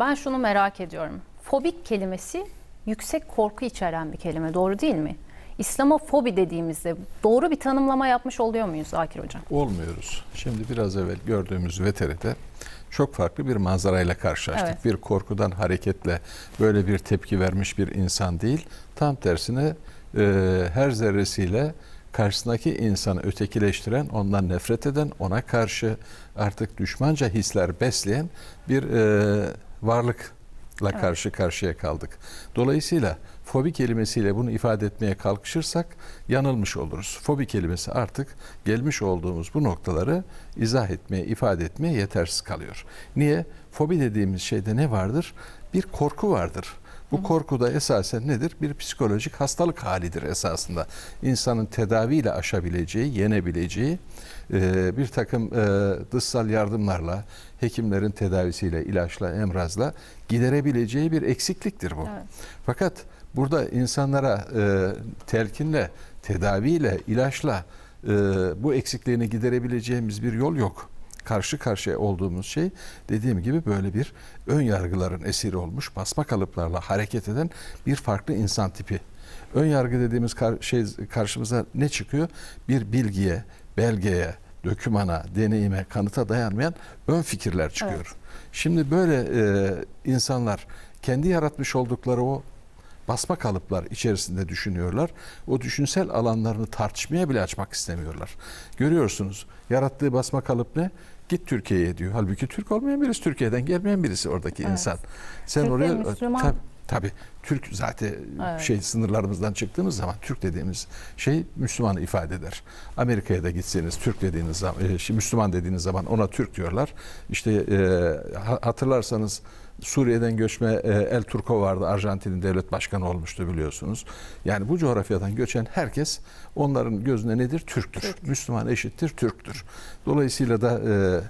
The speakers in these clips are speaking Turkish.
Ben şunu merak ediyorum. Fobik kelimesi yüksek korku içeren bir kelime doğru değil mi? İslamofobi dediğimizde doğru bir tanımlama yapmış oluyor muyuz Zakir Hocam? Olmuyoruz. Şimdi biraz evvel gördüğümüz veteride çok farklı bir manzarayla karşılaştık. Evet. Bir korkudan hareketle böyle bir tepki vermiş bir insan değil. Tam tersine e, her zerresiyle karşısındaki insanı ötekileştiren, ondan nefret eden, ona karşı artık düşmanca hisler besleyen bir e, varlıkla karşı karşıya kaldık. Dolayısıyla fobi kelimesiyle bunu ifade etmeye kalkışırsak yanılmış oluruz. Fobi kelimesi artık gelmiş olduğumuz bu noktaları izah etmeye, ifade etmeye yetersiz kalıyor. Niye? Fobi dediğimiz şeyde ne vardır? Bir korku vardır bu korku da esasen nedir? Bir psikolojik hastalık halidir esasında. İnsanın tedaviyle aşabileceği, yenebileceği e, bir takım e, dışsal yardımlarla, hekimlerin tedavisiyle, ilaçla, emrazla giderebileceği bir eksikliktir bu. Evet. Fakat burada insanlara e, telkinle, tedaviyle, ilaçla e, bu eksikliğini giderebileceğimiz bir yol yok karşı karşıya olduğumuz şey dediğim gibi böyle bir ön yargıların esiri olmuş, basma kalıplarla hareket eden bir farklı insan tipi. Ön yargı dediğimiz kar şey karşımıza ne çıkıyor? Bir bilgiye, belgeye, dökümana, deneyime, kanıta dayanmayan ön fikirler çıkıyor. Evet. Şimdi böyle e, insanlar kendi yaratmış oldukları o basma kalıplar içerisinde düşünüyorlar. O düşünsel alanlarını tartışmaya bile açmak istemiyorlar. Görüyorsunuz yarattığı basma kalıp ne? Git Türkiye'ye diyor. Halbuki Türk olmayan birisi, Türkiye'den gelmeyen birisi oradaki evet. insan. Sen Türk oraya Müslüman. Tab, tabii Türk zaten evet. şey sınırlarımızdan çıktığımız zaman Türk dediğimiz şey Müslümanı ifade eder. Amerika'ya da gitseniz Türk dediğiniz zaman e, şey, Müslüman dediğiniz zaman ona Türk diyorlar. İşte e, hatırlarsanız Suriye'den göçme e, El Turco vardı. Arjantin'in devlet başkanı olmuştu biliyorsunuz. Yani bu coğrafyadan göçen herkes onların gözünde nedir? Türktür. Türk. Müslüman eşittir Türktür. Dolayısıyla da e,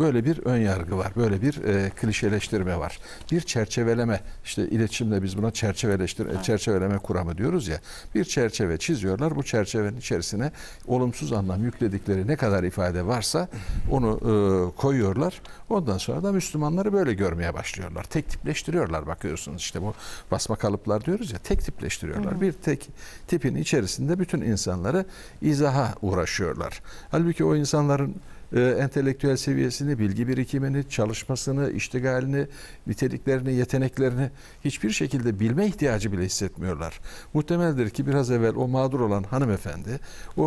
Böyle bir ön yargı var. Böyle bir e, klişeleştirme var. Bir çerçeveleme işte iletişimde biz buna çerçeveleştir evet. çerçeveleme kuramı diyoruz ya. Bir çerçeve çiziyorlar. Bu çerçevenin içerisine olumsuz anlam yükledikleri ne kadar ifade varsa onu e, koyuyorlar. Ondan sonra da Müslümanları böyle görmeye başlıyorlar. Tek tipleştiriyorlar bakıyorsunuz işte bu basma kalıplar diyoruz ya tek tipleştiriyorlar. hı. Bir tek tipin içerisinde bütün insanları izaha uğraşıyorlar. Halbuki o insanların e, entelektüel seviyesini, bilgi birikimini, çalışmasını, iştigalini, niteliklerini, yeteneklerini hiçbir şekilde bilme ihtiyacı bile hissetmiyorlar. Muhtemeldir ki biraz evvel o mağdur olan hanımefendi, o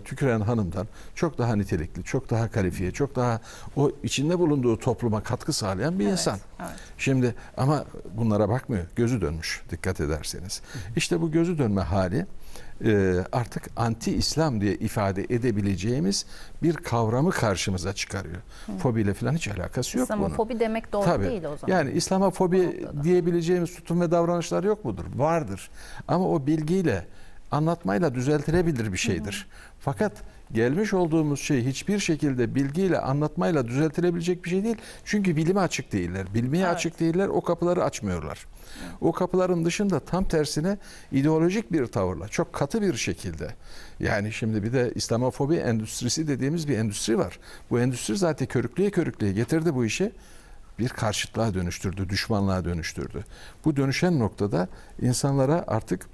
e, tüküren hanımdan çok daha nitelikli, çok daha kalifiye, çok daha o içinde bulunduğu topluma katkı sağlayan bir evet, insan. Evet. Şimdi ama bunlara bakmıyor. Gözü dönmüş dikkat ederseniz. Hı hı. İşte bu gözü dönme hali e, artık anti-İslam diye ifade edebileceğimiz bir kavramı karşımıza çıkarıyor. Hı. Fobiyle falan hiç alakası yok İslamofobi bunun. İslamofobi demek doğru Tabii. değil o zaman. Yani İslam'a fobi diyebileceğimiz tutum ve davranışlar yok mudur? Vardır. Ama o bilgiyle, anlatmayla düzeltilebilir bir şeydir. Hı. Fakat gelmiş olduğumuz şey hiçbir şekilde bilgiyle, anlatmayla düzeltilebilecek bir şey değil. Çünkü bilime açık değiller. Bilmeye evet. açık değiller. O kapıları açmıyorlar. O kapıların dışında tam tersine ideolojik bir tavırla, çok katı bir şekilde. Yani şimdi bir de İslamofobi endüstrisi dediğimiz bir endüstri var. Bu endüstri zaten körükleye körükleye getirdi bu işi bir karşıtlığa dönüştürdü, düşmanlığa dönüştürdü. Bu dönüşen noktada insanlara artık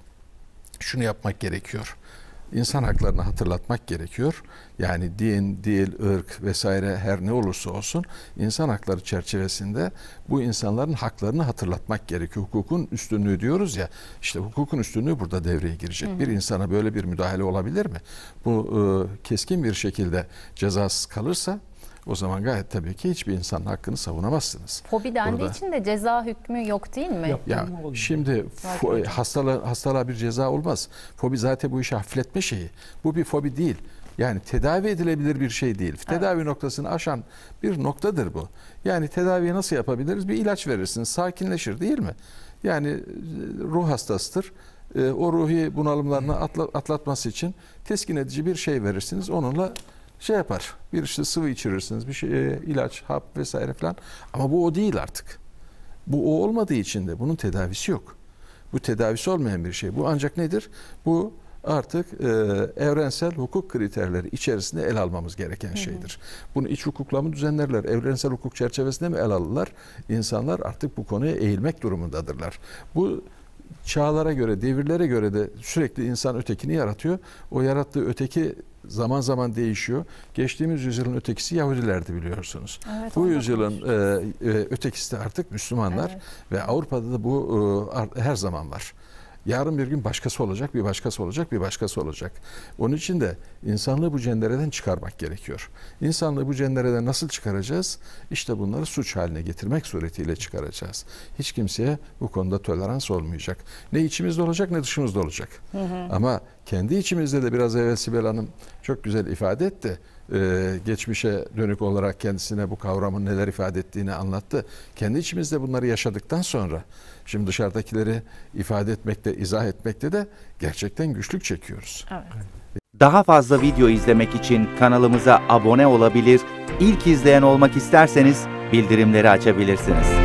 şunu yapmak gerekiyor insan haklarını hatırlatmak gerekiyor. Yani din, dil, ırk vesaire her ne olursa olsun insan hakları çerçevesinde bu insanların haklarını hatırlatmak gerekiyor. Hukukun üstünlüğü diyoruz ya işte hukukun üstünlüğü burada devreye girecek. Hı hı. Bir insana böyle bir müdahale olabilir mi? Bu e, keskin bir şekilde cezasız kalırsa o zaman gayet tabii ki hiçbir insanın hakkını savunamazsınız. Fobi dendiği Burada, için de ceza hükmü yok değil mi? Ya, şimdi fo- hastalığa, hastalığa bir ceza olmaz. Fobi zaten bu işi hafifletme şeyi. Bu bir fobi değil. Yani tedavi edilebilir bir şey değil. Tedavi evet. noktasını aşan bir noktadır bu. Yani tedaviyi nasıl yapabiliriz? Bir ilaç verirsiniz, sakinleşir değil mi? Yani e, ruh hastasıdır. E, o ruhi bunalımlarını atla, atlatması için teskin edici bir şey verirsiniz. Onunla şey yapar. Bir işte sıvı içirirsiniz, bir şey, e, ilaç, hap vesaire falan. Ama bu o değil artık. Bu o olmadığı için de bunun tedavisi yok. Bu tedavisi olmayan bir şey. Bu ancak nedir? Bu artık e, evrensel hukuk kriterleri içerisinde el almamız gereken Hı-hı. şeydir. Bunu iç hukukla mı düzenlerler? Evrensel hukuk çerçevesinde mi el alırlar? İnsanlar artık bu konuya eğilmek durumundadırlar. Bu çağlara göre, devirlere göre de sürekli insan ötekini yaratıyor. O yarattığı öteki zaman zaman değişiyor. Geçtiğimiz yüzyılın ötekisi Yahudilerdi biliyorsunuz. Evet, bu yüzyılın e, e, ötekisi de artık Müslümanlar evet. ve Avrupa'da da bu e, her zaman var. Yarın bir gün başkası olacak, bir başkası olacak, bir başkası olacak. Onun için de insanlığı bu cendereden çıkarmak gerekiyor. İnsanlığı bu cendereden nasıl çıkaracağız? İşte bunları suç haline getirmek suretiyle çıkaracağız. Hiç kimseye bu konuda tolerans olmayacak. Ne içimizde olacak ne dışımızda olacak. Hı hı. Ama kendi içimizde de biraz evvel Sibel Hanım çok güzel ifade etti ee, geçmişe dönük olarak kendisine bu kavramın neler ifade ettiğini anlattı. Kendi içimizde bunları yaşadıktan sonra şimdi dışarıdakileri ifade etmekte, izah etmekte de gerçekten güçlük çekiyoruz. Evet. Daha fazla video izlemek için kanalımıza abone olabilir, ilk izleyen olmak isterseniz bildirimleri açabilirsiniz.